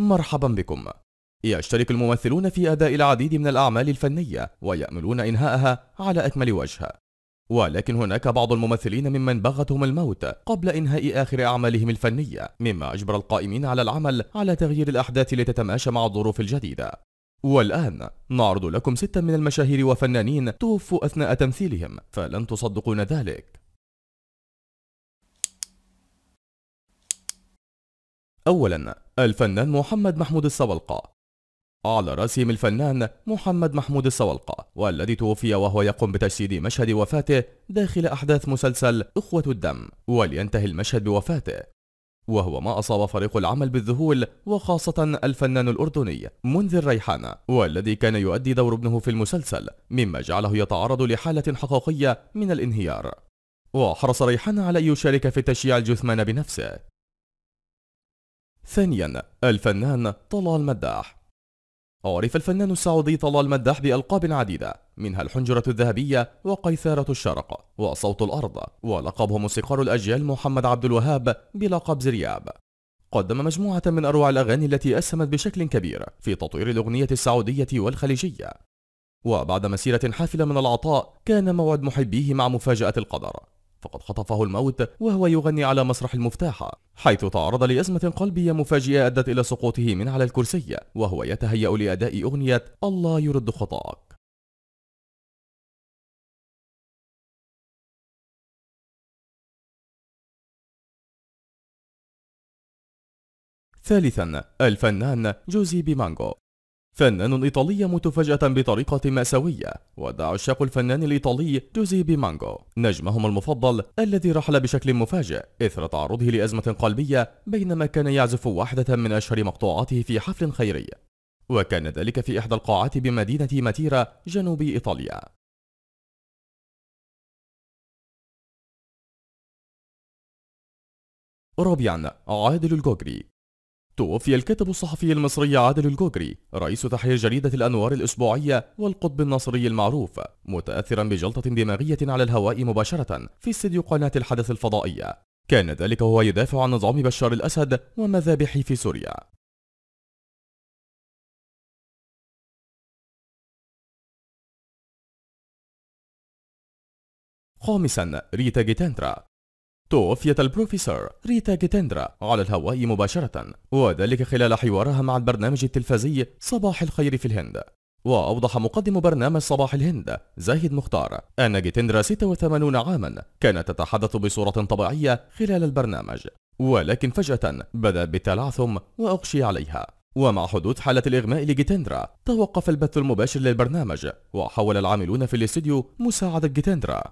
مرحبا بكم يشترك الممثلون في أداء العديد من الأعمال الفنية ويأملون إنهاءها على أكمل وجه ولكن هناك بعض الممثلين ممن بغتهم الموت قبل إنهاء آخر أعمالهم الفنية مما أجبر القائمين على العمل على تغيير الأحداث لتتماشى مع الظروف الجديدة والآن نعرض لكم ستا من المشاهير وفنانين توفوا أثناء تمثيلهم فلن تصدقون ذلك أولا الفنان محمد محمود السوالقة على رسم الفنان محمد محمود السولقة والذي توفي وهو يقوم بتجسيد مشهد وفاته داخل أحداث مسلسل أخوة الدم ولينتهي المشهد بوفاته وهو ما أصاب فريق العمل بالذهول وخاصة الفنان الأردني منذر الريحانة والذي كان يؤدي دور ابنه في المسلسل مما جعله يتعرض لحالة حقيقية من الانهيار وحرص ريحان على أن يشارك في تشييع الجثمان بنفسه ثانيا الفنان طلال مداح عرف الفنان السعودي طلال مداح بألقاب عديدة منها الحنجرة الذهبية وقيثارة الشرق وصوت الأرض ولقبه موسيقار الأجيال محمد عبد الوهاب بلقب زرياب قدم مجموعة من أروع الأغاني التي أسهمت بشكل كبير في تطوير الأغنية السعودية والخليجية وبعد مسيرة حافلة من العطاء كان موعد محبيه مع مفاجأة القدر فقد خطفه الموت وهو يغني على مسرح المفتاح حيث تعرض لأزمة قلبية مفاجئة أدت إلى سقوطه من على الكرسي وهو يتهيأ لأداء أغنية الله يرد خطاك ثالثا الفنان جوزي بيمانجو فنان إيطالي يموت فجأة بطريقة مأساوية ودع عشاق الفنان الإيطالي جوزيبي مانجو نجمهم المفضل الذي رحل بشكل مفاجئ إثر تعرضه لأزمة قلبية بينما كان يعزف واحدة من أشهر مقطوعاته في حفل خيري وكان ذلك في إحدى القاعات بمدينة ماتيرا جنوب إيطاليا رابعا عادل الجوجري توفي الكاتب الصحفي المصري عادل الجوجري رئيس تحرير جريدة الأنوار الأسبوعية والقطب النصري المعروف متأثرا بجلطة دماغية على الهواء مباشرة في استديو قناة الحدث الفضائية كان ذلك وهو يدافع عن نظام بشار الأسد ومذابحه في سوريا خامسا ريتا جيتاندرا توفيت البروفيسور ريتا جيتندرا على الهواء مباشرة وذلك خلال حوارها مع البرنامج التلفزي صباح الخير في الهند وأوضح مقدم برنامج صباح الهند زاهد مختار أن جيتندرا 86 عاما كانت تتحدث بصورة طبيعية خلال البرنامج ولكن فجأة بدأ بالتلعثم وأغشي عليها ومع حدوث حالة الإغماء لجيتندرا توقف البث المباشر للبرنامج وحاول العاملون في الاستديو مساعدة جيتندرا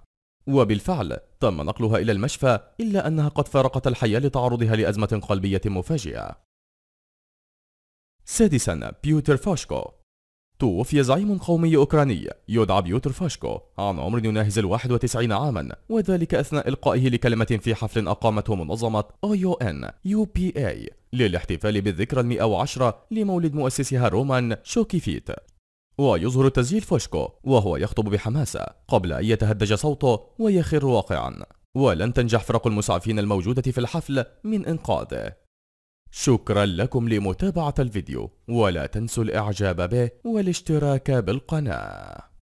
وبالفعل تم نقلها إلى المشفى إلا أنها قد فارقت الحياة لتعرضها لأزمة قلبية مفاجئة سادسا بيوتر فاشكو توفي زعيم قومي أوكراني يدعى بيوتر فاشكو عن عمر يناهز الواحد وتسعين عاما وذلك أثناء إلقائه لكلمة في حفل أقامته منظمة ION UPA للاحتفال بالذكرى المئة وعشرة لمولد مؤسسها رومان شوكيفيت ويظهر تسجيل فوشكو وهو يخطب بحماسة قبل أن يتهدج صوته ويخر واقعا ولن تنجح فرق المسعفين الموجودة في الحفل من إنقاذه شكرا لكم لمتابعة الفيديو ولا تنسوا الإعجاب به والاشتراك بالقناة